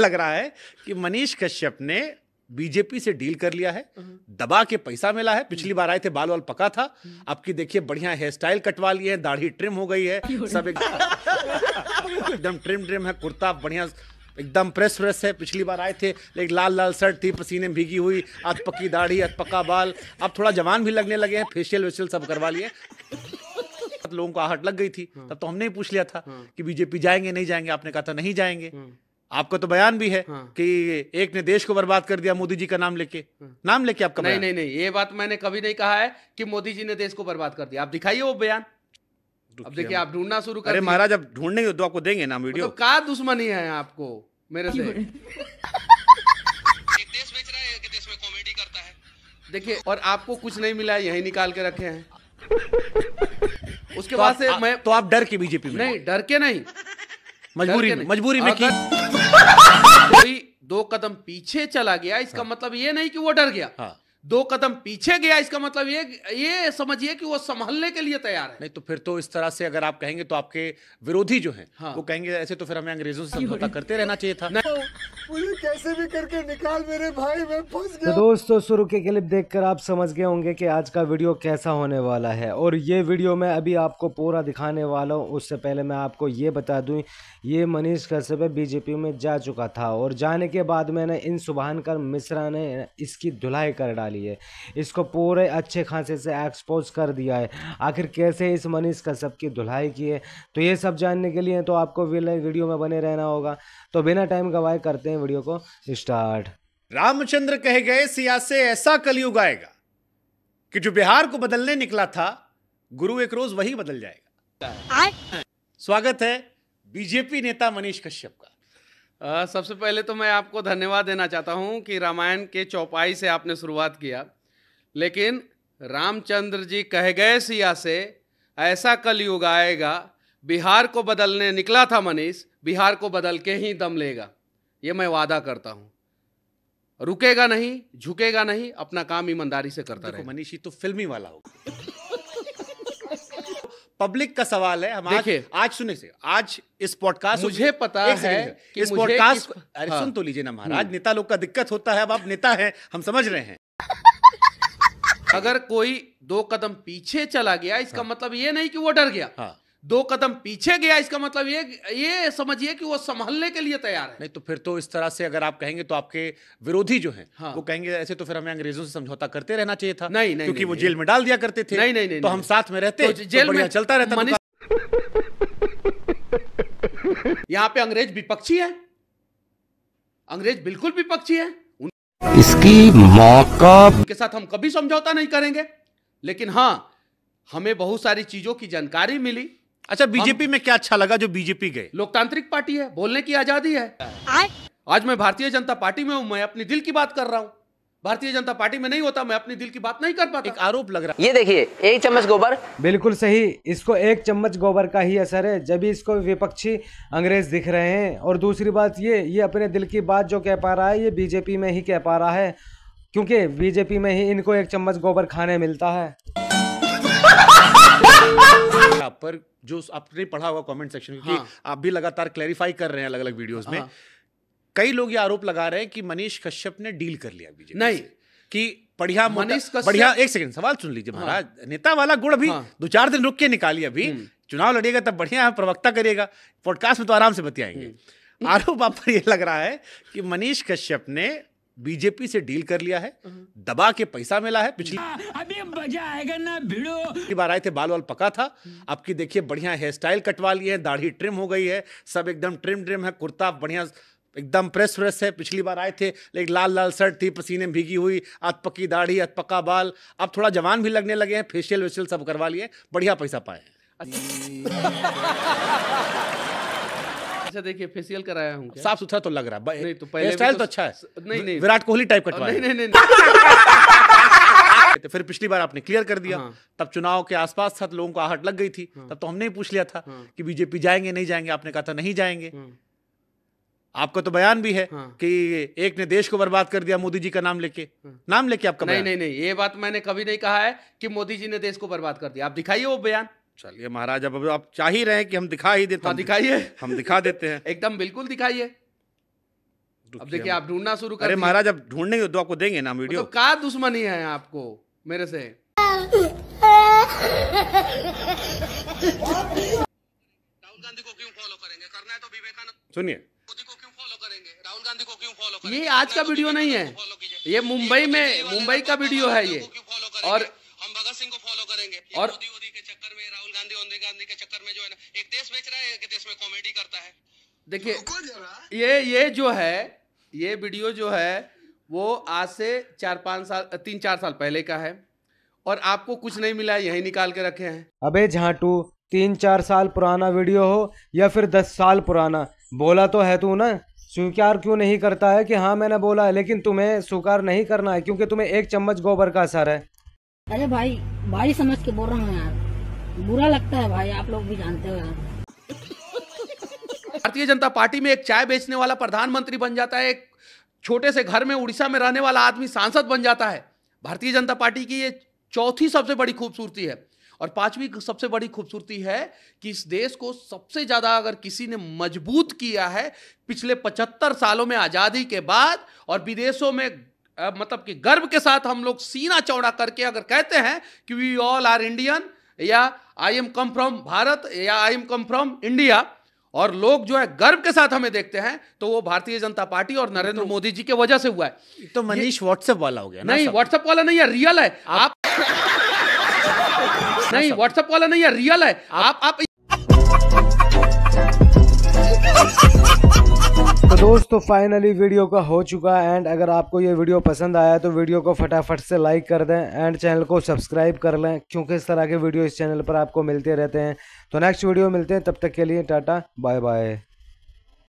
लग रहा है कि मनीष कश्यप ने बीजेपी से डील कर लिया है दबा के पैसा मिला है पिछली बार आए थे बाल वाल पका था अब की देखिए बढ़िया हेयर स्टाइल कटवा लिए है दाढ़ी ट्रिम हो गई है सब एकदम ट्रिम ट्रिम है कुर्ता बढ़िया एकदम प्रेस व्रेस है पिछली बार आए थे लेकिन लाल लाल शर्ट थी पसीने भीगी हुई आज पक्की दाढ़ी आज पक्का बाल अब थोड़ा जवान भी लगने लगे हैं फेशियल वेशियल सब करवा लिए लोगों को आहट लग गई थी तब तो हमने ही पूछ लिया था हाँ। कि बीजेपी जाएंगे नहीं जाएंगे आपने कहा था नहीं जाएंगे हाँ। आपका तो बयान भी है हाँ। कि एक ने देश को बर्बाद कर दिया मोदी जी का नाम लेके हाँ। नाम लेके आपका नहीं नहीं नहीं ये बात मैंने कभी नहीं कहा है कि मोदी जी ने देश को बर्बाद कर दिया आप दिखाइए वो बयान अब देखिए आप ढूंढना शुरू कर अरे महाराज अब ढूंढने तो आपको देंगे ना वीडियो मतलब का दुश्मनी है आपको मेरे से देखिए और आपको कुछ नहीं मिला यही निकाल के रखे हैं उसके तो बाद से मैं तो आप डर के बीजेपी में नहीं डर के नहीं मजबूरी मजबूरी में की कोई दो कदम पीछे चला गया इसका हाँ। मतलब ये नहीं कि वो डर गया हाँ। दो कदम पीछे गया इसका मतलब ये ये समझिए कि वो संभलने के लिए तैयार है नहीं तो फिर तो इस तरह से अगर आप कहेंगे तो आपके विरोधी जो हैं हाँ। वो कहेंगे ऐसे तो फिर हमें अंग्रेजों से समझौता करते रहना चाहिए था मुझे तो कैसे भी करके निकाल मेरे भाई मैं फंस गया तो दोस्तों शुरू के क्लिप कर आप समझ गए होंगे की आज का वीडियो कैसा होने वाला है और ये वीडियो मैं अभी आपको पूरा दिखाने वाला हूँ उससे पहले मैं आपको ये बता दू ये मनीष कश्यप बीजेपी में जा चुका था और जाने के बाद मैंने इन सुभानकर मिश्रा ने इसकी धुलाई कर डाली डाली है इसको पूरे अच्छे खासे से एक्सपोज कर दिया है आखिर कैसे इस मनीष का सबकी धुलाई की है तो ये सब जानने के लिए तो आपको वीडियो में बने रहना होगा तो बिना टाइम गवाए करते हैं वीडियो को स्टार्ट रामचंद्र कहे गए सियासे ऐसा कलयुग आएगा कि जो बिहार को बदलने निकला था गुरु एक रोज वही बदल जाएगा स्वागत है बीजेपी नेता मनीष कश्यप का आ, सबसे पहले तो मैं आपको धन्यवाद देना चाहता हूँ कि रामायण के चौपाई से आपने शुरुआत किया लेकिन रामचंद्र जी कह गए सिया से ऐसा कलयुग आएगा बिहार को बदलने निकला था मनीष बिहार को बदल के ही दम लेगा ये मैं वादा करता हूँ रुकेगा नहीं झुकेगा नहीं अपना काम ईमानदारी से करता रहेगा मनीष ये तो फिल्मी वाला होगा पब्लिक का सवाल है हम आज, आज सुने से आज इस पॉडकास्ट मुझे पता है कि इस पॉडकास्ट अरे हाँ। सुन तो लीजिए ना महाराज हम्म। नेता लोग का दिक्कत होता है अब आप नेता हैं हम समझ रहे हैं अगर कोई दो कदम पीछे चला गया इसका हाँ। मतलब ये नहीं कि वो डर गया हाँ। दो कदम पीछे गया इसका मतलब ये ये समझिए कि वो संभलने के लिए तैयार है नहीं तो फिर तो इस तरह से अगर आप कहेंगे तो आपके विरोधी जो हैं हाँ। वो कहेंगे ऐसे तो फिर हमें अंग्रेजों से समझौता करते रहना चाहिए था नहीं नहीं क्योंकि नहीं, वो जेल में डाल दिया करते थे नहीं नहीं तो हम साथ में रहते तो तो जेल में चलता रहता यहाँ पे अंग्रेज विपक्षी है अंग्रेज बिल्कुल विपक्षी है इसकी मौका के साथ हम कभी समझौता नहीं करेंगे लेकिन हाँ हमें बहुत सारी चीजों की जानकारी मिली अच्छा बीजेपी में क्या अच्छा लगा जो बीजेपी गए लोकतांत्रिक पार्टी है बोलने की आजादी है आज मैं भारतीय जनता पार्टी में हूँ मैं अपनी दिल की बात कर रहा हूँ भारतीय जनता पार्टी में नहीं होता मैं अपनी दिल की बात नहीं कर पाता एक आरोप लग रहा है ये देखिए एक चम्मच गोबर बिल्कुल सही इसको एक चम्मच गोबर का ही असर है जब इसको विपक्षी अंग्रेज दिख रहे हैं और दूसरी बात ये ये अपने दिल की बात जो कह पा रहा है ये बीजेपी में ही कह पा रहा है क्योंकि बीजेपी में ही इनको एक चम्मच गोबर खाने मिलता है पर जो आपने पढ़ा होगा कमेंट सेक्शन में हाँ। आप भी लगातार क्लेरिफाई कर रहे हैं अलग अलग वीडियोस में हाँ। कई लोग ये आरोप लगा रहे हैं कि मनीष कश्यप ने डील कर लिया बीजेपी नहीं कि बढ़िया मनीष कश्यप बढ़िया एक सेकंड सवाल सुन लीजिए हाँ। महाराज हाँ। नेता वाला गुड़ अभी हाँ। दो चार दिन रुक के निकालिए अभी हम्म। चुनाव लड़ेगा तब बढ़िया प्रवक्ता करेगा पॉडकास्ट में तो आराम से बतियाएंगे हम्म। आरोप आप पर यह लग रहा है कि मनीष कश्यप ने बीजेपी से डील कर लिया है हम्म। दबा के पैसा मिला है पिछली हाँ, अभी मजा आएगा ना भिड़ो पिछली बार आए थे बाल वाल पका था हम्म। अब की देखिए बढ़िया हेयर स्टाइल कटवा लिए है दाढ़ी ट्रिम हो गई है सब एकदम ट्रिम ट्रिम है कुर्ता बढ़िया एकदम प्रेस व्रेस है पिछली बार आए थे लेकिन लाल लाल शर्ट थी पसीने भीगी हुई अतपकी दाढ़ी अतपका बाल अब थोड़ा जवान भी लगने लगे हैं फेशियल वेशियल सब करवा लिए बढ़िया पैसा पाए हैं अच्छा। अच्छा देखिए फेशियल कराया हूँ साफ सुथरा तो लग रहा है नहीं तो पहले स्टाइल तो, तो, अच्छा है नहीं नहीं विराट कोहली टाइप कटवा तो नहीं नहीं नहीं तो फिर पिछली बार आपने क्लियर कर दिया हाँ। तब चुनाव के आसपास था तो लोगों को आहट लग गई थी हाँ। तब तो हमने ही पूछ लिया था हाँ। कि बीजेपी जाएंगे नहीं जाएंगे आपने कहा था नहीं जाएंगे हाँ। आपका तो बयान भी है हाँ। कि एक ने देश को बर्बाद कर दिया मोदी जी का नाम लेके हाँ। नाम लेके आपका नहीं नहीं नहीं ये बात मैंने कभी नहीं कहा है कि मोदी जी ने देश को बर्बाद कर दिया आप दिखाइए वो बयान चलिए महाराज अब आप चाह ही रहे हैं कि हम दिखा ही देते हाँ, दिखाइए हम दिखा देते हैं एकदम बिल्कुल दिखाइए अब देखिए आप ढूंढना शुरू करें महाराज अब ढूंढने तो आपको देंगे ना तो वीडियो तो का दुश्मनी है आपको मेरे से राहुल गांधी को क्यों फॉलो करेंगे करना है तो विवेकानंद सुनिए मोदी को को क्यों क्यों फॉलो फॉलो करेंगे राहुल गांधी ये आज का तो वीडियो नहीं है ये मुंबई तो में मुंबई का वीडियो है ये और हम भगत सिंह को फॉलो करेंगे और में कॉमेडी करता है देखिए ये ये जो है ये वीडियो जो है वो आज से चार पाँच साल तीन चार साल पहले का है और आपको कुछ नहीं मिला यही निकाल के रखे हैं अबे झाटू तीन चार साल पुराना वीडियो हो या फिर दस साल पुराना बोला तो है तू ना स्वीकार क्यों नहीं करता है कि हाँ मैंने बोला है लेकिन तुम्हें स्वीकार नहीं करना है क्योंकि तुम्हें एक चम्मच गोबर का असर है अरे भाई भाई समझ के बोल रहा हूँ यार बुरा लगता है भाई आप लोग भी जानते हो यार भारतीय जनता पार्टी में एक चाय बेचने वाला प्रधानमंत्री बन जाता है एक छोटे से घर में उड़ीसा में रहने वाला आदमी सांसद बन जाता है भारतीय जनता पार्टी की ये चौथी सबसे बड़ी खूबसूरती है और पांचवी सबसे बड़ी खूबसूरती है कि इस देश को सबसे ज़्यादा अगर किसी ने मजबूत किया है पिछले पचहत्तर सालों में आज़ादी के बाद और विदेशों में मतलब कि गर्व के साथ हम लोग सीना चौड़ा करके अगर कहते हैं कि वी ऑल आर इंडियन या I am come from Bharat या I am come from India और लोग जो है गर्व के साथ हमें देखते हैं तो वो भारतीय जनता पार्टी और नरेंद्र तो, मोदी जी के वजह से हुआ है तो मनीष व्हाट्सएप वाला हो गया नहीं व्हाट्सएप वाला नहीं है रियल है आप नहीं व्हाट्सएप वाला नहीं है रियल है आप आप तो दोस्तों फाइनली वीडियो का हो चुका है एंड अगर आपको ये वीडियो पसंद आया तो वीडियो को फटाफट से लाइक कर दें एंड चैनल को सब्सक्राइब कर लें क्योंकि इस तरह के वीडियो इस चैनल पर आपको मिलते रहते हैं तो नेक्स्ट वीडियो मिलते हैं तब तक के लिए टाटा बाय बाय